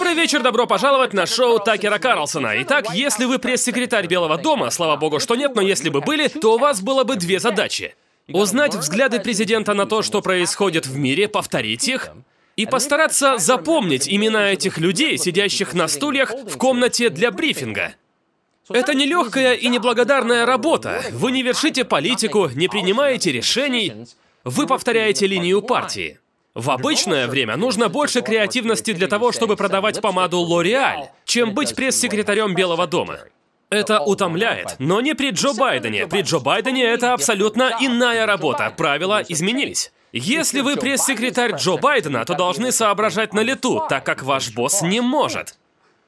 Добрый вечер, добро пожаловать на шоу Такера Карлсона. Итак, если вы пресс-секретарь Белого дома, слава богу, что нет, но если бы были, то у вас было бы две задачи. Узнать взгляды президента на то, что происходит в мире, повторить их, и постараться запомнить имена этих людей, сидящих на стульях в комнате для брифинга. Это нелегкая и неблагодарная работа. Вы не вершите политику, не принимаете решений, вы повторяете линию партии. В обычное время нужно больше креативности для того, чтобы продавать помаду Лореаль, чем быть пресс-секретарем Белого дома. Это утомляет, но не при Джо Байдене. При Джо Байдене это абсолютно иная работа, правила изменились. Если вы пресс-секретарь Джо Байдена, то должны соображать на лету, так как ваш босс не может.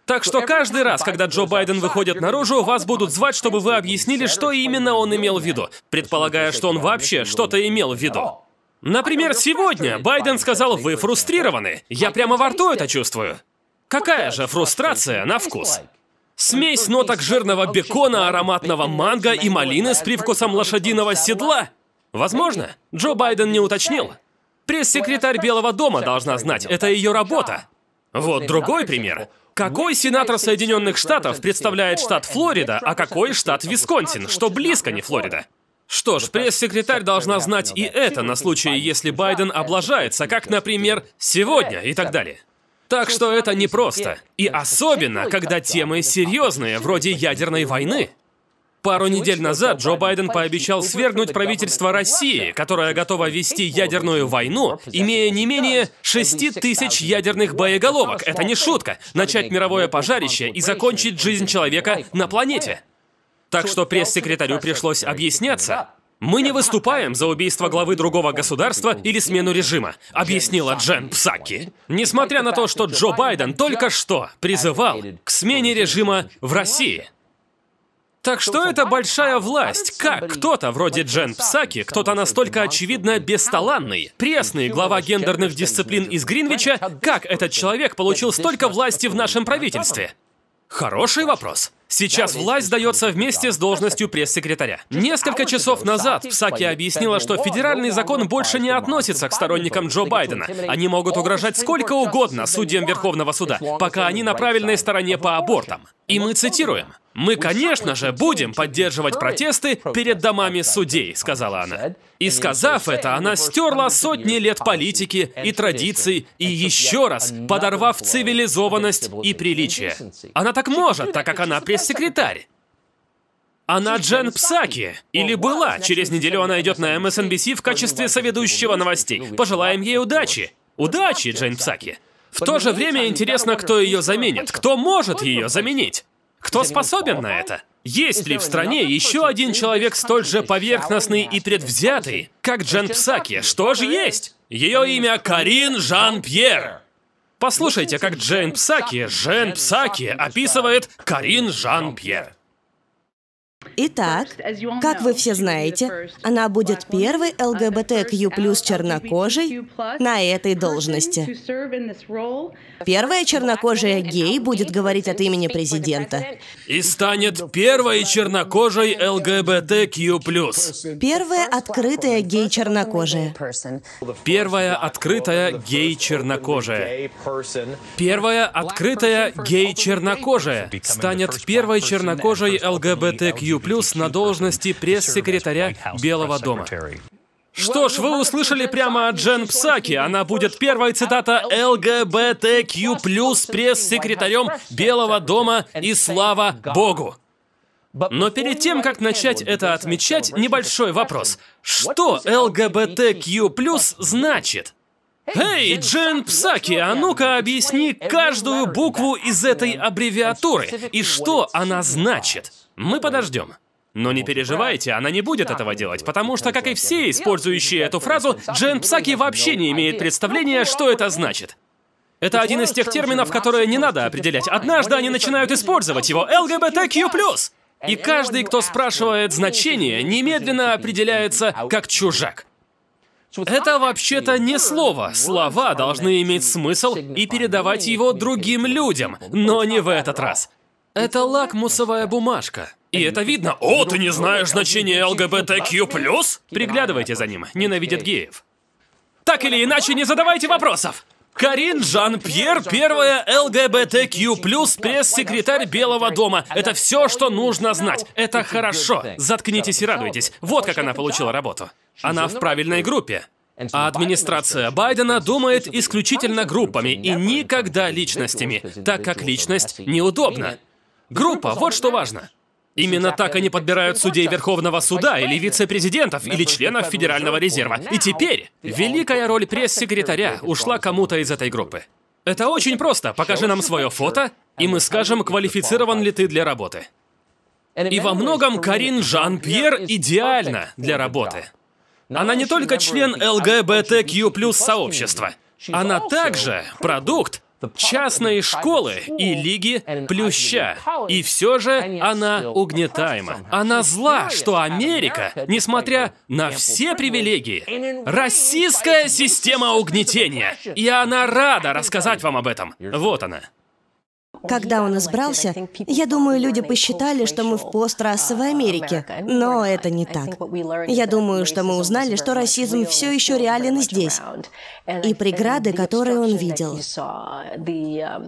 Так что каждый раз, когда Джо Байден выходит наружу, вас будут звать, чтобы вы объяснили, что именно он имел в виду, предполагая, что он вообще что-то имел в виду. Например, сегодня Байден сказал, вы фрустрированы. Я прямо во рту это чувствую. Какая же фрустрация на вкус? Смесь ноток жирного бекона, ароматного манго и малины с привкусом лошадиного седла? Возможно. Джо Байден не уточнил. Пресс-секретарь Белого дома должна знать, это ее работа. Вот другой пример. Ну, какой ну, сенатор Соединенных Штатов представляет штат Флорида, а какой штат Висконсин, что близко не Флорида? Что ж, пресс-секретарь должна знать и это на типа случай, если Байден облажается, как, например, сегодня и так далее. Так что это непросто. И особенно, когда темы серьезные, вроде ядерной войны. Ну, Пару недель назад Джо Байден пообещал свергнуть правительство России, которое готово ну, вести ядерную войну, имея не менее 6 тысяч ядерных боеголовок. Это не шутка. Начать мировое пожарище и закончить жизнь человека на планете. Так что пресс-секретарю пришлось объясняться. «Мы не выступаем за убийство главы другого государства или смену режима», объяснила Джен Псаки. Несмотря на то, что Джо Байден только что призывал к смене режима в России. Так что это большая власть. Как кто-то вроде Джен Псаки, кто-то настолько очевидно бесталанный, пресный глава гендерных дисциплин из Гринвича, как этот человек получил столько власти в нашем правительстве? Хороший вопрос. Сейчас власть дается вместе с должностью пресс-секретаря. Несколько часов назад Псаки объяснила, что федеральный закон больше не относится к сторонникам Джо Байдена. Они могут угрожать сколько угодно судьям Верховного суда, пока они на правильной стороне по абортам. И мы цитируем. Мы, конечно же, будем поддерживать протесты перед домами судей, сказала она. И сказав это, она стерла сотни лет политики и традиций, и еще раз подорвав цивилизованность и приличие. Она так может, так как она пресс-секретарь. Она Джен Псаки. Или была. Через неделю она идет на MSNBC в качестве соведущего новостей. Пожелаем ей удачи. Удачи, Джен Псаки. В то же время интересно, кто ее заменит, кто может ее заменить. Кто способен на это? Есть ли в стране еще один человек столь же поверхностный и предвзятый, как Джан Псаки? Что же есть? Ее имя Карин Жан-Пьер. Послушайте, как Джейн Псаки, Жен Псаки описывает Карин Жан-Пьер. Итак, как вы все знаете, она будет первой ЛГБТКЮ плюс чернокожей на этой должности. Первая чернокожая гей будет говорить от имени президента. И станет первой чернокожей ЛГБТКЮ плюс. Первая открытая гей чернокожая. Первая открытая гей чернокожая. Первая открытая гей чернокожая станет первой чернокожей ЛГБТКЮ Плюс на должности пресс-секретаря Белого дома. Что ж, вы услышали прямо от Джен Псаки. Она будет первой, цитата, ЛГБТК плюс пресс-секретарем Белого дома и слава Богу. Но перед тем, как начать это отмечать, небольшой вопрос. Что ЛГБТК плюс значит? Эй, Джен Псаки, а ну-ка объясни каждую букву из этой аббревиатуры и что она значит. Мы подождем. Но не переживайте, она не будет этого делать, потому что, как и все использующие эту фразу, Джен Псаки вообще не имеет представления, что это значит. Это один из тех терминов, которые не надо определять. Однажды они начинают использовать его ЛГБТК+. И каждый, кто спрашивает значение, немедленно определяется как чужак. Это вообще-то не э, слово. Слова должны иметь смысл и передавать его другим людям, но не в этот раз. Это лакмусовая бумажка. И это видно. О, ты не знаешь значение ЛГБТК+. Приглядывайте за ним. Ненавидят геев. Так или иначе, не задавайте вопросов. Карин Жан-Пьер, первая ЛГБТК+, пресс-секретарь Белого дома. Это все, что нужно знать. Это хорошо. Заткнитесь и радуйтесь. Вот как она получила работу. Она в правильной группе. А администрация Байдена думает исключительно группами и никогда личностями, так как личность неудобна. Группа, вот что важно. Именно так они подбирают судей Верховного суда или вице-президентов, или членов Федерального резерва. И теперь великая роль пресс-секретаря ушла кому-то из этой группы. Это очень просто. Покажи нам свое фото, и мы скажем, квалифицирован ли ты для работы. И во многом Карин Жан-Пьер идеальна для работы. Она не только член ЛГБТК плюс сообщества, она также продукт частные школы и лиги плюща. И все же она угнетаема. Она зла, что Америка, несмотря на все привилегии, российская система угнетения. И она рада рассказать вам об этом. Вот она. Когда он избрался, я думаю, люди посчитали, что мы в пострасовой Америке, но это не так. Я думаю, что мы узнали, что расизм все еще реален здесь, и преграды, которые он видел.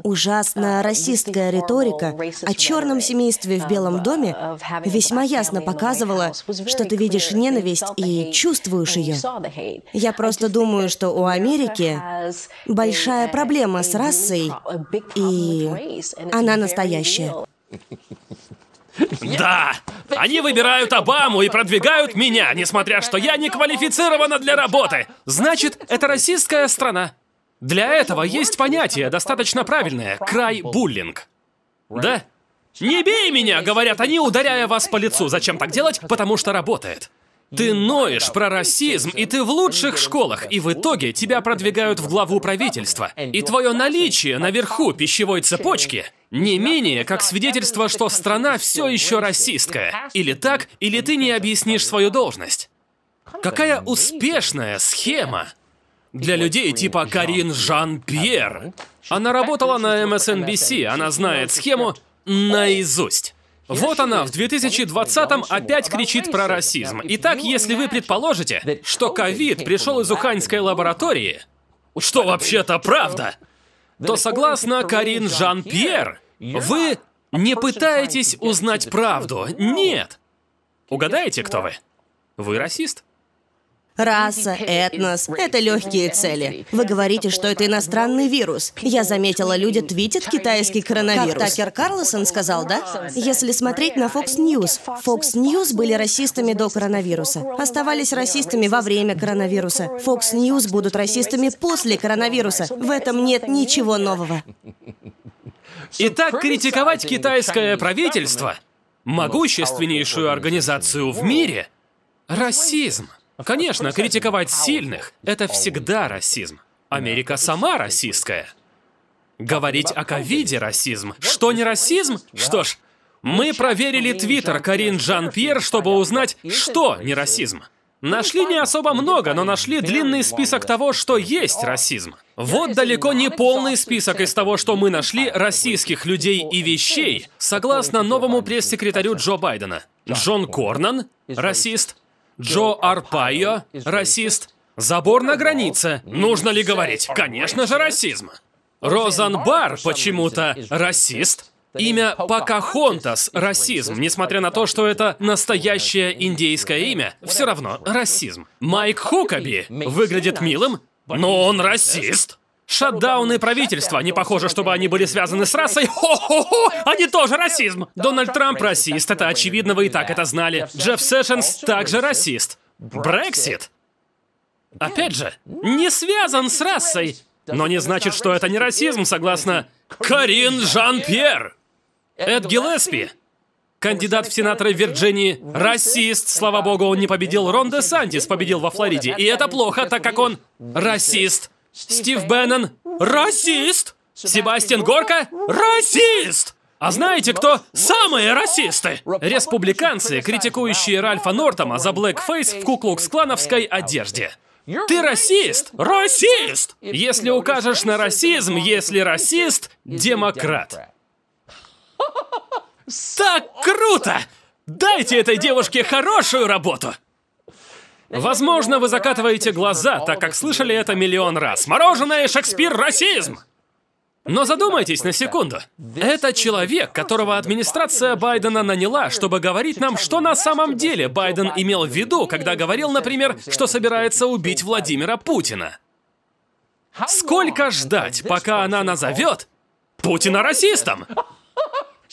Ужасная расистская риторика о черном семействе в Белом доме весьма ясно показывала, что ты видишь ненависть и чувствуешь ее. Я просто думаю, что у Америки большая проблема с расой и она настоящая. Да! Они выбирают Обаму и продвигают меня, несмотря что я не квалифицирована для работы. Значит, это российская страна. Для этого есть понятие, достаточно правильное, край-буллинг. Да? «Не бей меня!» — говорят они, ударяя вас по лицу. Зачем так делать? Потому что работает. Ты ноешь про расизм, и ты в лучших школах, и в итоге тебя продвигают в главу правительства. И твое наличие наверху пищевой цепочки не менее, как свидетельство, что страна все еще расистская. Или так, или ты не объяснишь свою должность. Какая успешная схема для людей типа Карин Жан-Пьер. Она работала на MSNBC, она знает схему наизусть. Вот она в 2020-м опять кричит про расизм. Итак, если вы предположите, что ковид пришел из уханьской лаборатории, что вообще-то правда, то согласно Карин Жан-Пьер, вы не пытаетесь узнать правду. Нет. Угадаете, кто вы? Вы расист. Раса, этнос — это легкие цели. Вы говорите, что это иностранный вирус. Я заметила, люди твитят китайский коронавирус. Как Такер Карлсон сказал, да? Если смотреть на Fox News. Fox News были расистами до коронавируса. Оставались расистами во время коронавируса. Fox News будут расистами после коронавируса. В этом нет ничего нового. Итак, критиковать китайское правительство, могущественнейшую организацию в мире, расизм. Конечно, критиковать сильных – это всегда расизм. Америка сама расистская. Говорить о ковиде – расизм. Что не расизм? Что ж, мы проверили твиттер Карин Жан-Пьер, чтобы узнать, что не расизм. Ну, нашли не особо много, но нашли длинный список того, что есть расизм. Вот далеко не полный список из того, что мы нашли российских людей и вещей, согласно новому пресс-секретарю Джо Байдена. Джон Корнан – расист, Джо Арпайо – расист. Забор на границе. Нужно ли говорить? Конечно же, расизм. Розан Бар, почему-то расист. Имя Покахонтас – расизм, несмотря на то, что это настоящее индейское имя, все равно расизм. Майк Хукаби выглядит милым, но он расист. Шатдауны правительства. Не похоже, чтобы они были связаны с расой. Хо-хо-хо! Они тоже расизм! Дональд Трамп расист, это очевидно, вы и так это знали. Джефф Сэшенс также расист. Брексит? Опять же, не связан с расой. Но не значит, что это не расизм, согласно Карин Жан-Пьер. Эд Гиллеспи, кандидат в сенаторы Вирджинии, расист, слава богу, он не победил. Рон де Сантис победил во Флориде. И это плохо, так как он расист. Стив Беннон – расист! Себастьян Горка – расист! А знаете, кто самые расисты? Республиканцы, критикующие Ральфа Нортома за блэкфейс в куклукс-клановской одежде. Ты расист! Расист! Если укажешь на расизм, если расист, демократ. Так круто! Дайте этой девушке хорошую работу! Возможно, вы закатываете глаза, так как слышали это миллион раз. Мороженое Шекспир расизм! Но задумайтесь на секунду. Это человек, которого администрация Байдена наняла, чтобы говорить нам, что на самом деле Байден имел в виду, когда говорил, например, что собирается убить Владимира Путина. Сколько ждать, пока она назовет Путина расистом?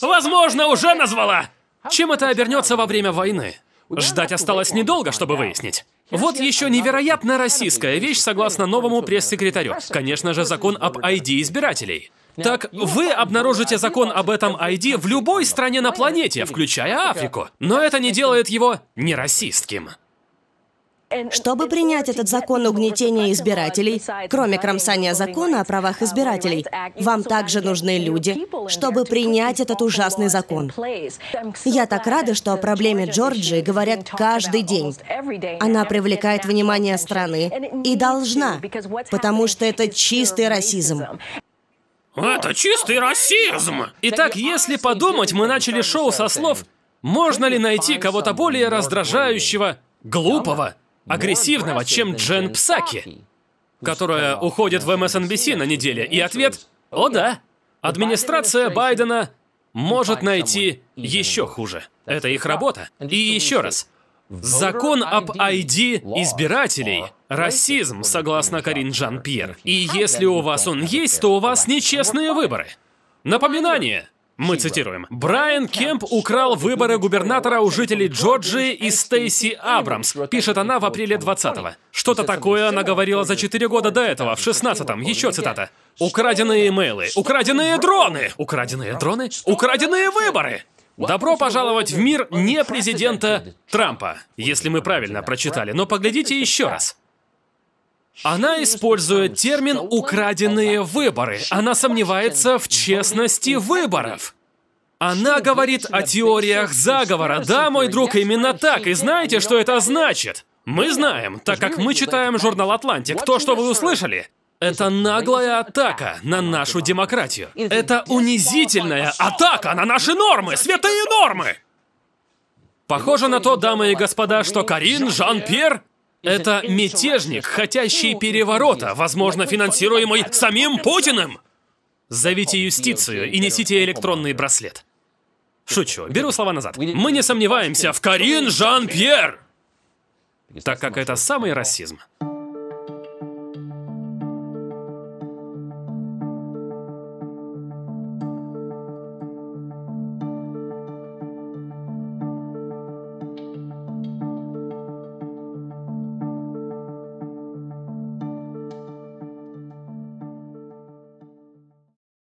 Возможно, уже назвала! Чем это обернется во время войны? Ждать осталось недолго, чтобы выяснить. Вот еще невероятно российская вещь, согласно новому пресс-секретарю. Конечно же, закон об ID избирателей. Так вы обнаружите закон об этом ID в любой стране на планете, включая Африку. Но это не делает его не нерасистским. Чтобы принять этот закон угнетения избирателей, кроме кромсания закона о правах избирателей, вам также нужны люди, чтобы принять этот ужасный закон. Я так рада, что о проблеме Джорджии говорят каждый день. Она привлекает внимание страны и должна, потому что это чистый расизм. Это чистый расизм! Итак, если подумать, мы начали шоу со слов «Можно ли найти кого-то более раздражающего, глупого агрессивного, чем Джен Псаки, которая уходит в МСНБС на неделе. И ответ – о да, администрация Байдена может найти еще хуже. Это их работа. И еще раз, Закон об ID избирателей – расизм, согласно Карин Жан-Пьер. И если у вас он есть, то у вас нечестные выборы. Напоминание – мы цитируем. «Брайан Кемп украл выборы губернатора у жителей Джорджии и Стейси Абрамс», пишет она в апреле 20-го. Что-то такое она говорила за 4 года до этого, в 16-м. Еще цитата. «Украденные имейлы, украденные дроны, украденные дроны, украденные выборы». Добро пожаловать в мир не президента Трампа, если мы правильно прочитали, но поглядите еще раз. Она использует термин «украденные выборы». Она сомневается в честности выборов. Она говорит о теориях заговора. Да, мой друг, именно так. И знаете, что это значит? Мы знаем, так как мы читаем журнал «Атлантик». То, что вы услышали, это наглая атака на нашу демократию. Это унизительная атака на наши нормы, святые нормы! Похоже на то, дамы и господа, что Карин, Жан-Пьер это мятежник, хотящий переворота, возможно, финансируемый самим Путиным! Зовите юстицию и несите электронный браслет. Шучу, беру слова назад. Мы не сомневаемся в Карин Жан-Пьер! Так как это самый расизм.